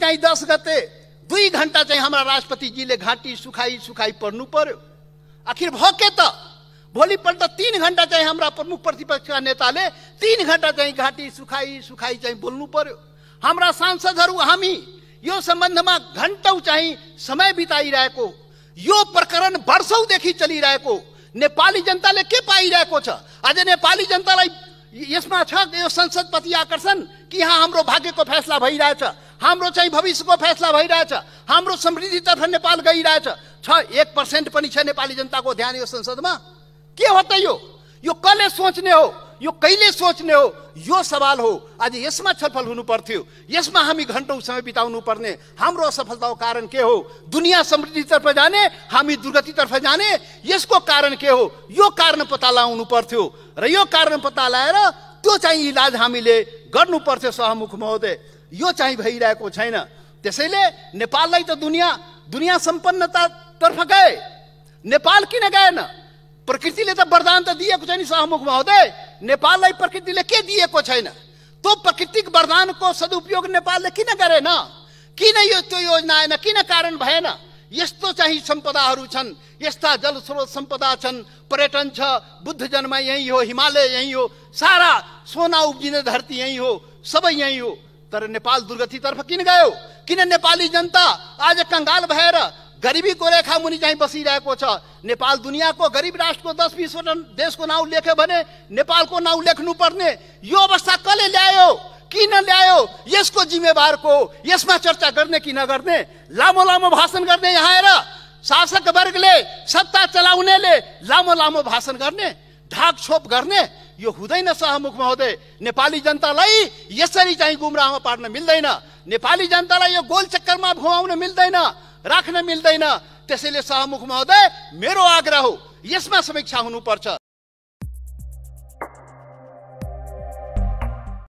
घाटी चाहिँ दस गते दुई घंटा चाहे हमारा राष्ट्रपति जी ले घाटी सुखाई सुखाई पर्नु पर्यो आखिर भके त भोलिपल्ट तीन घंटा चाहे हमारा प्रमुख प्रतिपक्ष का प्रतिपक्षका नेताले तिन घन्टा चाहिँ घाँटी सुखाई सुखाइ चाहिँ बोल्नु पर्यो हाम्रा सांसदहरू हमी यो संबंध सम्बन्धमा घन्टौँ चाहे समय बिताई रहे को यो प्रकरण वर्षौँदेखि को नेपाली जनता जनताले के पाइरहेको छ आज नेपाली जनतालाई यसमा छ यो संसदप्रति आकर्षण कि हाँ यहाँ हाम्रो को फैसला भइरहेछ हाम्रो चाहिँ भविष्यको फैसला भइरहेछ हाम्रो समृद्धितर्फ नेपाल गइरहेछ छ एक पर्सेन्ट पनि छ नेपाली जनताको ध्यान यो संसदमा के हो त यो यो कसले सोच्ने हो यो कहिले सोच्ने हो यो सवाल हो आज यसमा छलफल हुनु पर्थ्यो यसमा हामी घन्टौँ समय बिताउनु पर्ने हाम्रो असफलताको कारण के हो दुनियाँ समृद्धितर्फ जाने हामी दुर्गतितर्फ जाने यसको कारण के हो यो कारण पत्ता लगाउनु पर्थ्यो र यो कारण पत्ता लगाएर त्यो चाहिँ इलाज हामीले गर्नुपर्थ्यो सहमुख महोदय यो चाहिँ भैर छैन त्यसैले नेपाललाई दुनिया दुनियाँ दुनियाँ सम्पन्नतातर्फ गए नेपाल न प्रकृति ने तो वरदान तो दिएको सहमुख महोदय नेपाल प्रकृति ने के दिएको तो प्रकृतिक वरदान को सदुपयोग नेपालले किन गरेन किन यो त्यो योजना आएन किन कारण भएन यस्तो चाहिँ सम्पदाहरू छन् यस्ता जल स्रोत संपदा छन् पर्यटन छ बुद्ध जन्म यहीं हो हिमालय यहीं हो सारा सोना उब्जिने धरती यहीं हो सब यहीं हो तर नेपाल दुर्गति तर्फ किन गयो किन नेपाली जनता आज कंगाल भएर गरिबीको रेखा मुनि चाहिँ बसिरहेको छ नेपाल दुनियाँको गरिब राष्ट्रको दस बिसवटा देशको नाउँ लेख्यो भने नेपालको नाउँ लेख्नु पर्ने यो अवस्था कसले ल्यायो किन ल्यायो यसको जिम्मेवार को यसमा चर्चा गर्ने कि नगर्ने लामो लामो भाषण गर्ने यहाँ आएर शासक वर्गले सत्ता चलाउनेले लामो लामो भाषण गर्ने ढाक छोप गर्ने यो हुँदैन सहमुख महोदय नेपाली जनतालाई यसरी चाहिँ गुमराहमा पार्न मिल्दैन नेपाली जनतालाई यो गोल चक्करमा घुमाउन मिल्दैन राख्न मिल्दैन त्यसैले सहमुख महोदय मेरो आग्रह हो यसमा समीक्षा हुनुपर्छ